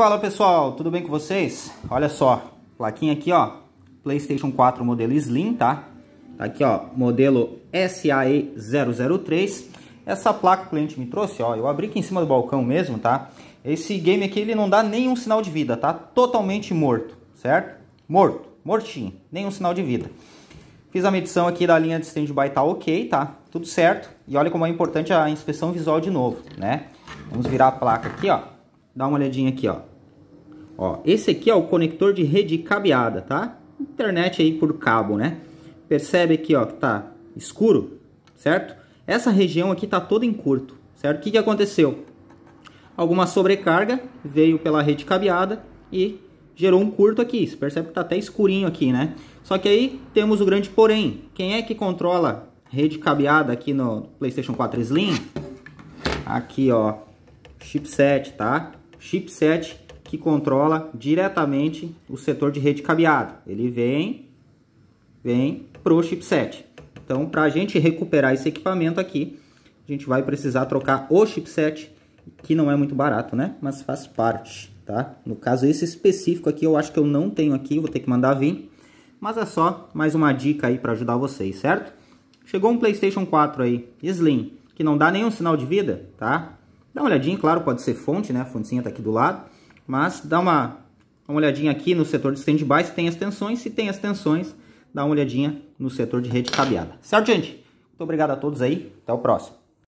Fala pessoal, tudo bem com vocês? Olha só, plaquinha aqui ó, Playstation 4 modelo Slim, tá? Tá aqui ó, modelo SAE003. Essa placa que o cliente me trouxe, ó, eu abri aqui em cima do balcão mesmo, tá? Esse game aqui ele não dá nenhum sinal de vida, tá? Totalmente morto, certo? Morto, mortinho, nenhum sinal de vida. Fiz a medição aqui da linha de stand-by, tá ok, tá? Tudo certo. E olha como é importante a inspeção visual de novo, né? Vamos virar a placa aqui, ó. Dá uma olhadinha aqui, ó. Ó, esse aqui é o conector de rede cabeada, tá? Internet aí por cabo, né? Percebe aqui, ó, que tá escuro, certo? Essa região aqui tá toda em curto, certo? O que, que aconteceu? Alguma sobrecarga veio pela rede cabeada e gerou um curto aqui. Você percebe que tá até escurinho aqui, né? Só que aí temos o grande porém. Quem é que controla rede cabeada aqui no PlayStation 4 Slim? Aqui, ó, chipset, tá? Chipset que controla diretamente o setor de rede cabeado. Ele vem, vem para o chipset. Então, para a gente recuperar esse equipamento aqui, a gente vai precisar trocar o chipset, que não é muito barato, né? Mas faz parte, tá? No caso, esse específico aqui, eu acho que eu não tenho aqui, vou ter que mandar vir. Mas é só mais uma dica aí para ajudar vocês, certo? Chegou um PlayStation 4 aí, Slim, que não dá nenhum sinal de vida, tá? Dá uma olhadinha, claro, pode ser fonte, né? A fontinha tá aqui do lado mas dá uma, uma olhadinha aqui no setor de stand-by se tem as tensões. Se tem as tensões, dá uma olhadinha no setor de rede cabeada. Certo, gente? Muito obrigado a todos aí. Até o próximo.